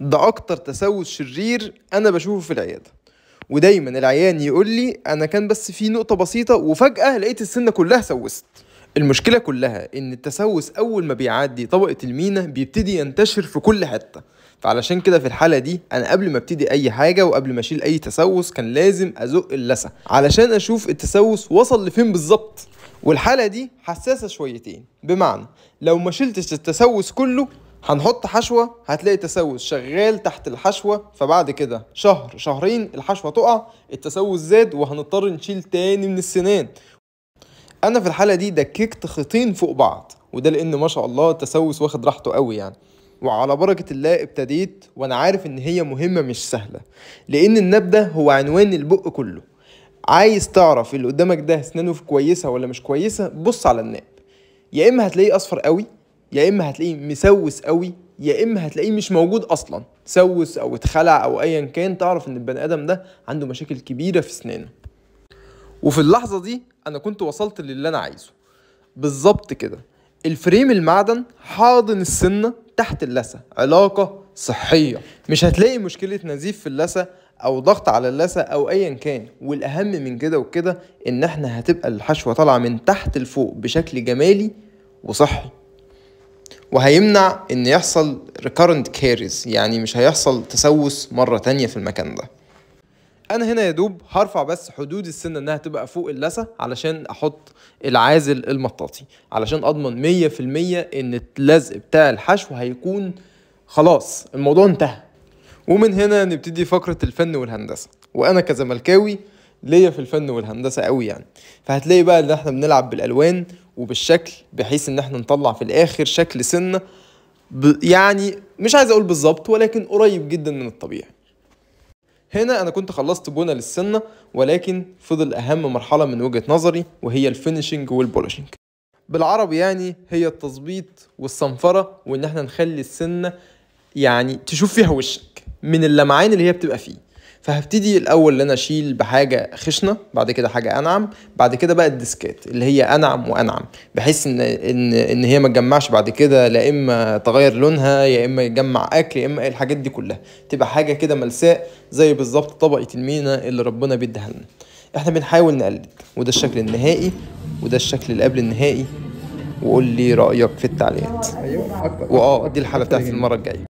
ده اكتر تسوس شرير انا بشوفه في العياده ودايما العيان يقول لي انا كان بس في نقطه بسيطه وفجاه لقيت السنه كلها سوست المشكله كلها ان التسوس اول ما بيعدي طبقه المينا بيبتدي ينتشر في كل حته فعلشان كده في الحاله دي انا قبل ما ابتدي اي حاجه وقبل ما اشيل اي تسوس كان لازم ازق اللثه علشان اشوف التسوس وصل لفين بالظبط والحاله دي حساسه شويتين بمعنى لو ما شلتش التسوس كله هنحط حشوة هتلاقي تسوس شغال تحت الحشوة فبعد كده شهر شهرين الحشوة تقع التسوس زاد وهنضطر نشيل تاني من السنان انا في الحالة دي دككت خيطين فوق بعض وده لان ما شاء الله التسوس واخد راحته قوي يعني وعلى بركة الله ابتديت وأنا عارف إن هي مهمة مش سهلة لأن الناب ده هو عنوان البق كله عايز تعرف اللي قدامك ده سنانه كويسة ولا مش كويسة بص على الناب يا إما هتلاقيه أصفر قوي يا اما هتلاقيه مسوس قوي يا اما هتلاقيه مش موجود اصلا سوس او اتخلع او ايا كان تعرف ان البني ادم ده عنده مشاكل كبيره في اسنانه وفي اللحظه دي انا كنت وصلت للي انا عايزه بالظبط كده الفريم المعدن حاضن السنه تحت اللثه علاقه صحيه مش هتلاقي مشكله نزيف في اللثه او ضغط على اللثه او ايا كان والاهم من كده وكده ان احنا هتبقى الحشوه طالعه من تحت لفوق بشكل جمالي وصحي وهيمنع ان يحصل recurrent carries يعني مش هيحصل تسوس مرة تانية في المكان ده انا هنا يا دوب هرفع بس حدود السنه انها تبقى فوق اللثه علشان احط العازل المطاطي علشان اضمن 100% ان اللزق بتاع الحشو هيكون خلاص الموضوع انتهى ومن هنا نبتدي فقره الفن والهندسه وانا كزملكاوي ليا في الفن والهندسه قوي يعني فهتلاقي بقى ان احنا بنلعب بالالوان وبالشكل بحيث ان احنا نطلع في الاخر شكل سنه ب... يعني مش عايز اقول بالظبط ولكن قريب جدا من الطبيعي هنا انا كنت خلصت بنى للسنه ولكن فضل اهم مرحله من وجهه نظري وهي الفينيشنج والبولشنج بالعربي يعني هي التظبيط والصنفره وان احنا نخلي السنه يعني تشوف فيها وشك من اللمعان اللي هي بتبقى فيه فهبتدي الاول ان انا اشيل بحاجه خشنه بعد كده حاجه انعم بعد كده بقى الديسكات اللي هي انعم وانعم بحيث ان ان ان هي ما تجمعش بعد كده لا اما تغير لونها يا اما يجمع اكل يا اما الحاجات دي كلها تبقى حاجه كده ملساء زي بالظبط طبقه المينا اللي ربنا بيديها لنا احنا بنحاول نقلد وده الشكل النهائي وده الشكل اللي قبل النهائي وقول لي رايك في التعليقات أيوه، واه دي الحلقه بتاعتي المره الجايه